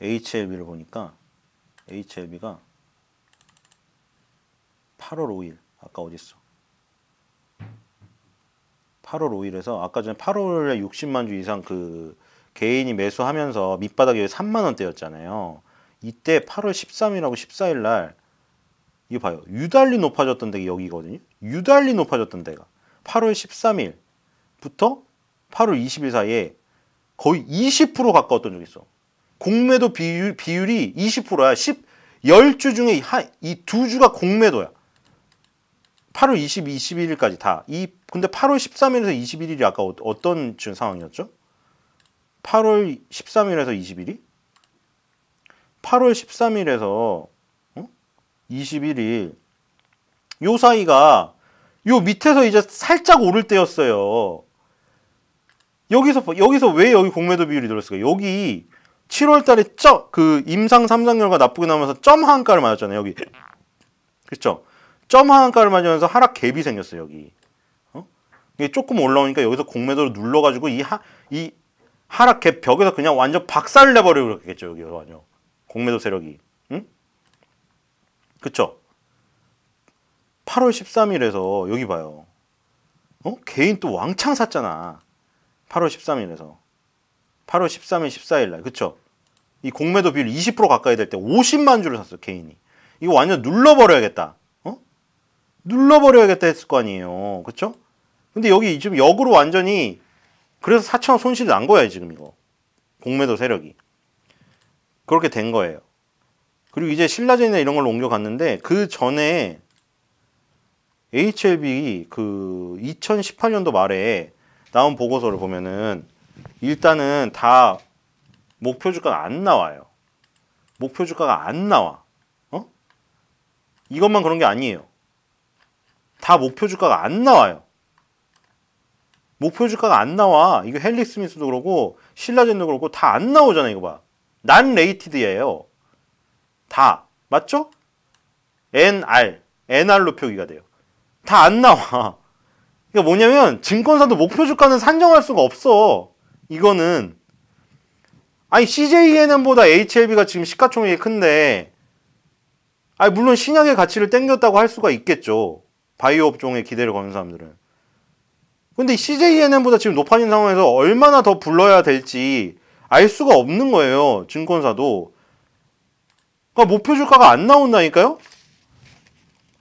HLB를 보니까 HLB가 8월 5일 아까 어딨어 8월 5일에서 아까 전에 8월에 60만 주 이상 그 개인이 매수하면서 밑바닥에 3만 원대였잖아요. 이때 8월 13일하고 14일 날 이거 봐요. 유달리 높아졌던 데가 여기거든요. 유달리 높아졌던 데가 8월 13일부터 8월 20일 사이에 거의 20% 가까웠던 적이 있어. 공매도 비율, 비율이 20%야. 10, 10주 중에 이 두 주가 공매도야. 8월 20, 21일까지 다. 이 근데 8월 13일에서 21일이 아까 어, 떤 지금 상황이었죠? 8월 13일에서 21일? 8월 13일에서 어? 21일 요 사이가 요 밑에서 이제 살짝 오를 때였어요. 여기서 여기서 왜 여기 공매도 비율이 늘었을까? 여기 7월 달에 점, 그 임상 3상 결과 나쁘게 나오면서 점 하한가를 맞았잖아요, 여기. 그렇죠? 점 하한가를 맞으면서 하락 갭이 생겼어요, 여기. 어? 이게 조금 올라오니까 여기서 공매도로 눌러 가지고 이 하 이 하락 갭 벽에서 그냥 완전 박살 내 버리고 그랬겠죠, 여기서 완전. 공매도 세력이. 응? 그렇죠? 8월 13일에서 여기 봐요. 어? 개인 또 왕창 샀잖아. 8월 13일에서. 8월 13일, 14일 날. 그쵸? 이 공매도 비율 20% 가까이 될 때 50만 주를 샀어, 개인이. 이거 완전 눌러버려야겠다. 어? 눌러버려야겠다 했을 거 아니에요. 그쵸? 근데 여기 지금 역으로 완전히 그래서 4천원 손실이 난 거야, 지금 이거. 공매도 세력이. 그렇게 된 거예요. 그리고 이제 신라젠이나 이런 걸로 옮겨갔는데 그 전에 HLB 그 2018년도 말에 나온 보고서를 보면은 일단은 다 목표 주가가 안 나와요. 목표 주가가 안 나와. 어? 이것만 그런 게 아니에요. 다 목표 주가가 안 나와요. 목표 주가가 안 나와. 이거 헬리 스미스도 그러고 신라젠도 그렇고 다 안 나오잖아요. 이거 봐. 난 레이티드예요. 다. 맞죠? NR. NR로 표기가 돼요. 다 안 나와. 그러니까 뭐냐면 증권사도 목표 주가는 산정할 수가 없어. 이거는 아니 CJNM보다 HLB가 지금 시가총액이 큰데 아니 물론 신약의 가치를 땡겼다고 할 수가 있겠죠. 바이오 업종에 기대를 거는 사람들은. 근데 CJNM보다 지금 높아진 상황에서 얼마나 더 불러야 될지 알 수가 없는 거예요. 증권사도. 그러니까 목표 주가가 안 나온다니까요?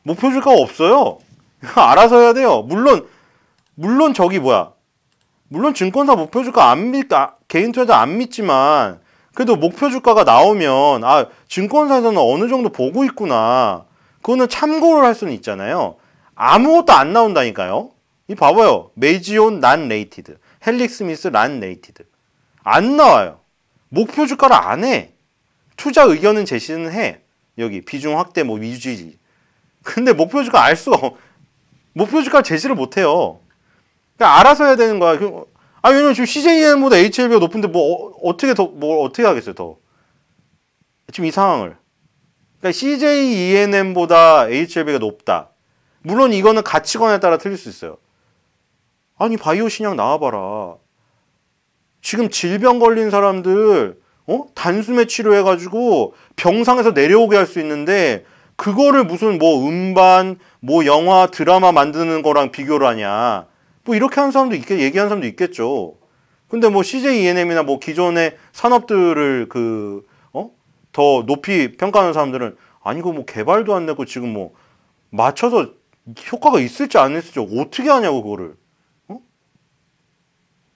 목표 주가가 없어요. 알아서 해야 돼요. 물론 물론 저기 뭐야 물론 증권사 목표 주가 안 믿, 아, 개인 투자자 안 믿지만 그래도 목표 주가가 나오면 아 증권사에서는 어느 정도 보고 있구나 그거는 참고를 할 수는 있잖아요 아무것도 안 나온다니까요 이 봐봐요 메지온 난 레이티드 헬릭 스미스 난 레이티드 안 나와요 목표 주가를 안 해 투자 의견은 제시는 해 여기 비중 확대 뭐 위주지 근데 목표 주가 알 수가 목표 주가 제시를 못해요 그러니까 알아서 해야 되는 거야. 아 왜냐면 지금 CJN보다 HLB가 높은데 뭐 어, 떻게 더 뭘 어떻게 하겠어요 더 지금 이 상황을. 그러니까 CJENM보다 HLB가 높다. 물론 이거는 가치관에 따라 틀릴 수 있어요. 아니 바이오 신약 나와봐라. 지금 질병 걸린 사람들 어? 단숨에 치료해가지고 병상에서 내려오게 할 수 있는데 그거를 무슨 뭐 음반, 뭐 영화, 드라마 만드는 거랑 비교를 하냐. 뭐 이렇게 하는 사람도 있겠, 얘기하는 사람도 있겠죠. 근데 뭐 CJ ENM이나 뭐 기존의 산업들을 그, 어? 더 높이 평가하는 사람들은 아니고 뭐 개발도 안 되고 지금 뭐 맞춰서 효과가 있을지 안 있을지 어떻게 하냐고 그거를. 어?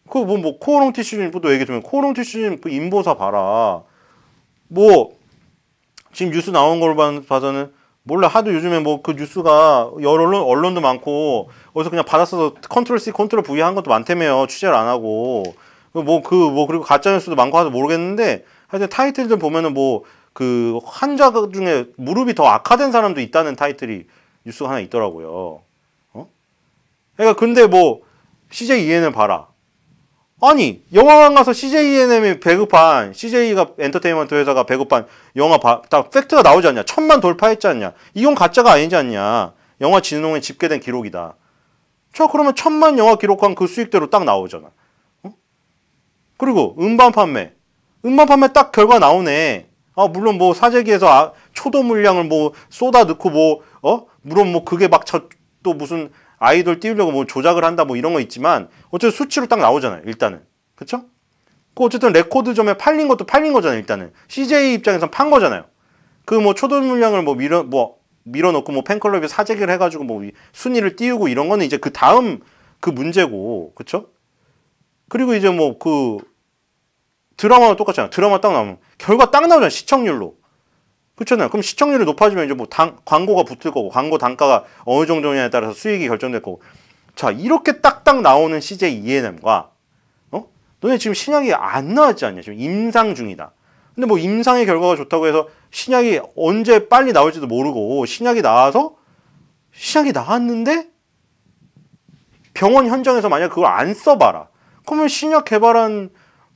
그거 뭐, 뭐코어롱 티슈님도 얘기 해주면코어롱 티슈님 그 인보사 봐라. 뭐 지금 뉴스 나온 걸 봐서는 몰라 하도 요즘에 뭐 그 뉴스가 여러 언론, 언론도 많고 어디서 그냥 받았어서 컨트롤 C 컨트롤 V 한 것도 많다며요 취재를 안 하고 뭐 그뭐 그, 뭐 그리고 가짜 뉴스도 많고 하도 모르겠는데 하여튼 타이틀들 보면은 뭐 그 환자 중에 무릎이 더 악화된 사람도 있다는 타이틀이 뉴스가 하나 있더라고요 어 그러니까 근데 뭐 CJ 이해는 e 봐라 아니 영화관 가서 CJNM이 배급한 CJ가 엔터테인먼트 회사가 배급한 영화 바, 딱 팩트가 나오지 않냐 천만 돌파했지 않냐 이건 가짜가 아니지 않냐 영화진흥원에 집계된 기록이다 자 그러면 천만 영화 기록한 그 수익대로 딱 나오잖아 어? 그리고 음반 판매 음반 판매 딱 결과 나오네 아 물론 뭐 사재기에서 아, 초도 물량을 뭐 쏟아 넣고 뭐 어? 물론 뭐 그게 막 저 또 무슨 아이돌 띄우려고 뭐 조작을 한다 뭐 이런 거 있지만 어쨌든 수치로 딱 나오잖아요. 일단은. 그쵸? 그 어쨌든 레코드점에 팔린 것도 팔린 거잖아요. 일단은. CJ 입장에선 판 거잖아요. 그 뭐 초도 물량을 뭐 밀어 뭐 밀어놓고 뭐 팬클럽이 사재기를 해가지고 뭐 순위를 띄우고 이런 거는 이제 그 다음 그 문제고 그쵸? 그리고 이제 뭐 그 드라마는 똑같잖아. 드라마 딱 나오면 결과 딱 나오잖아. 시청률로. 그렇잖아요. 그럼 시청률이 높아지면 이제 뭐 당, 광고가 붙을 거고 광고 단가가 어느 정도냐에 따라서 수익이 결정될 거고. 자, 이렇게 딱딱 나오는 CJ ENM과 어? 너네 지금 신약이 안 나왔지 않냐? 지금 임상 중이다. 근데 뭐 임상의 결과가 좋다고 해서 신약이 언제 빨리 나올지도 모르고 신약이 나와서 신약이 나왔는데 병원 현장에서 만약 그걸 안 써봐라. 그러면 신약 개발한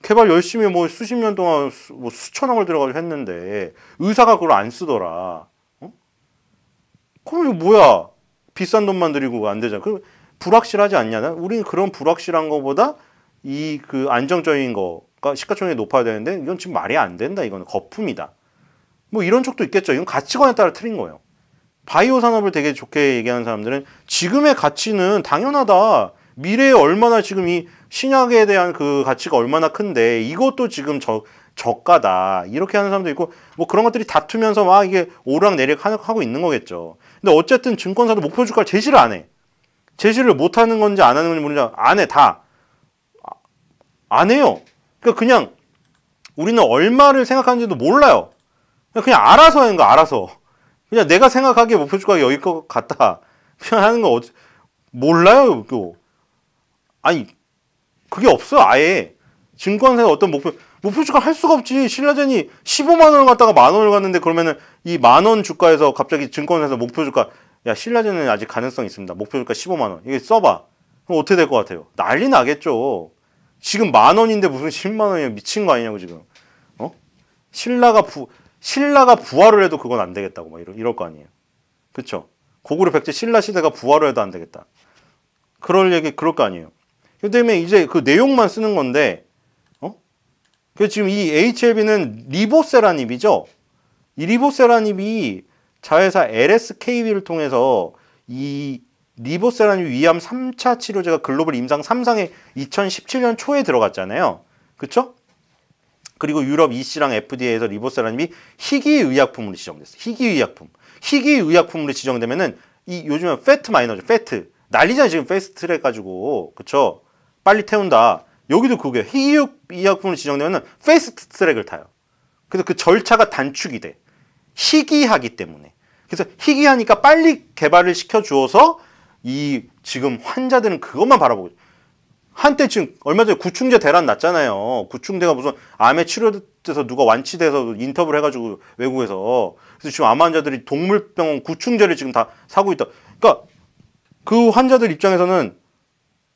개발 열심히 뭐 수십 년 동안 수, 뭐 수천억을 들어가지 했는데 의사가 그걸 안 쓰더라. 어? 그럼 이거 뭐야? 비싼 돈만 들이고 안 되잖아. 그 불확실하지 않냐? 우리는 그런 불확실한 거보다 이 그 안정적인 거가 시가총액이 높아야 되는데 이건 지금 말이 안 된다. 이거 거품이다. 뭐 이런 쪽도 있겠죠. 이건 가치관에 따라 틀린 거예요. 바이오 산업을 되게 좋게 얘기하는 사람들은 지금의 가치는 당연하다. 미래에 얼마나 지금 이 신약에 대한 그 가치가 얼마나 큰데 이것도 지금 저, 저가다 이렇게 하는 사람도 있고 뭐 그런 것들이 다투면서 막 이게 오락내락 르리 하고 있는 거겠죠. 근데 어쨌든 증권사도 목표 주가를 제시를 안 해. 제시를 못 하는 건지 안 하는 건지 모르냐 안해 다. 안 해요. 그러니까 그냥 우리는 얼마를 생각하는지도 몰라요. 그냥 알아서 하는 거 알아서. 그냥 내가 생각하기에 목표 주가가 여기 것 같다. 그냥 하는 거 어, 몰라요, 이거. 아니 그게 없어 아예 증권사의 어떤 목표 목표 주가 할 수가 없지 신라젠이 15만 원을 갔다가 만 원을 갔는데 그러면은 이 만원 주가에서 갑자기 증권사에서 목표 주가 야 신라젠은 아직 가능성이 있습니다 목표 주가 15만 원 이게 써봐 그럼 어떻게 될 것 같아요 난리 나겠죠 지금 만 원인데 무슨 10만 원이야 미친 거 아니냐고 지금 어 신라가 부 신라가 부활을 해도 그건 안 되겠다고 막 이럴, 이럴 거 아니에요 그쵸 고구려 백제 신라 시대가 부활을 해도 안 되겠다 그럴 얘기 그럴 거 아니에요 그 다음에 이제 그 내용만 쓰는 건데 어? 그 지금 이 HLB는 리보세라 잎이죠. 이리보세라 잎이 자회사 LSKB를 통해서 이 리보세란 라 위암 3차 치료제가 글로벌 임상 3상에 2017년 초에 들어갔잖아요. 그쵸? 그리고 유럽 EC랑 FDA에서 리보세란이 라 희귀의약품으로 지정됐어요. 희귀의약품. 희귀의약품으로 지정되면은 이요즘에 패트 마이너죠. 패트. 난리잖아요. 지금 패스트랙 가지고. 그쵸? 빨리 태운다. 여기도 그게 희귀이의약을 지정되면 페이스트 트랙을 타요. 그래서 그 절차가 단축이 돼. 희귀하기 때문에. 그래서 희귀하니까 빨리 개발을 시켜주어서 이 지금 환자들은 그것만 바라보고 한때 지금 얼마 전에 구충제 대란 났잖아요. 구충제가 무슨 암에 치료돼서 누가 완치돼서 인터뷰를 해가지고 외국에서 그래서 지금 암 환자들이 동물병원 구충제를 지금 다 사고 있다. 그러니까 그 환자들 입장에서는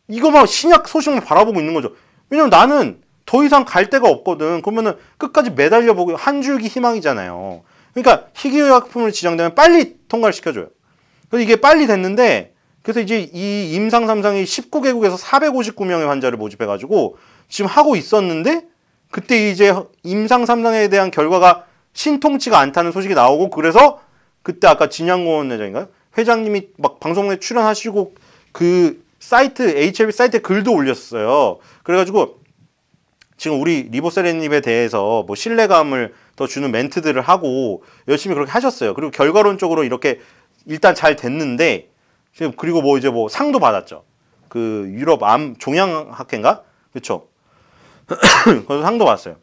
이거막 신약 소식만 바라보고 있는 거죠. 왜냐면 나는 더 이상 갈 데가 없거든. 그러면은 끝까지 매달려 보고 한 줄기 희망이잖아요. 그러니까 희귀의약품을 지정되면 빨리 통과를 시켜줘요. 그래서 이게 빨리 됐는데 그래서 이제 이 임상 삼상이 19개국에서 459명의 환자를 모집해가지고 지금 하고 있었는데 그때 이제 임상 삼상에 대한 결과가 신통치가 않다는 소식이 나오고 그래서 그때 아까 진양공원 회장인가요? 회장님이 막 방송에 출연하시고 그 사이트 HLB 사이트 글도 올렸어요. 그래가지고 지금 우리 리보세레님에 대해서 뭐 신뢰감을 더 주는 멘트들을 하고 열심히 그렇게 하셨어요. 그리고 결과론적으로 이렇게 일단 잘 됐는데 지금 그리고 뭐 이제 뭐 상도 받았죠. 그 유럽 암 종양학회인가 그렇죠. 그래서 상도 받았어요.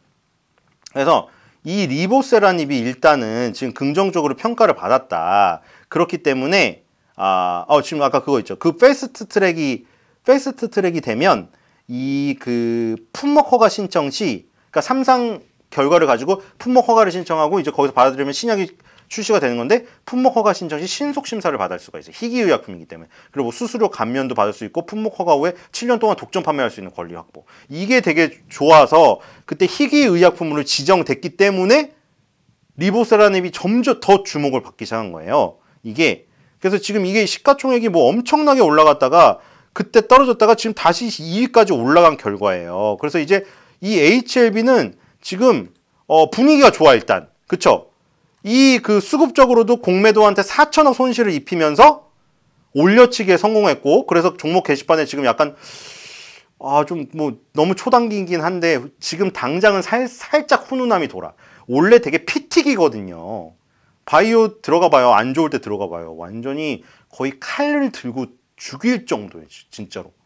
그래서 이 리보세라닙이 일단은 지금 긍정적으로 평가를 받았다. 그렇기 때문에 아, 어, 지금 아까 그거 있죠. 그 패스트 트랙이 패스트 트랙이 되면 이 그 품목 허가 신청 시 그러니까 삼상 결과를 가지고 품목 허가를 신청하고 이제 거기서 받아들이면 신약이 출시가 되는 건데 품목 허가 신청 시 신속 심사를 받을 수가 있어요. 희귀의약품이기 때문에. 그리고 뭐 수수료 감면도 받을 수 있고 품목 허가 후에 7년 동안 독점 판매할 수 있는 권리 확보. 이게 되게 좋아서 그때 희귀의약품으로 지정됐기 때문에 리보세라닙이 점점 더 주목을 받기 시작한 거예요. 이게 그래서 지금 이게 시가총액이 뭐 엄청나게 올라갔다가 그때 떨어졌다가 지금 다시 2위까지 올라간 결과예요. 그래서 이제 이 HLB는 지금 어 분위기가 좋아 일단. 그쵸? 이 그 수급적으로도 공매도한테 4천억 손실을 입히면서 올려치기에 성공했고 그래서 종목 게시판에 지금 약간 아 좀 뭐 너무 초단기긴 한데 지금 당장은 살, 살짝 훈훈함이 돌아. 원래 되게 피튀기거든요. 바이오 들어가 봐요. 안 좋을 때 들어가 봐요. 완전히 거의 칼을 들고 죽일 정도예요. 진짜로.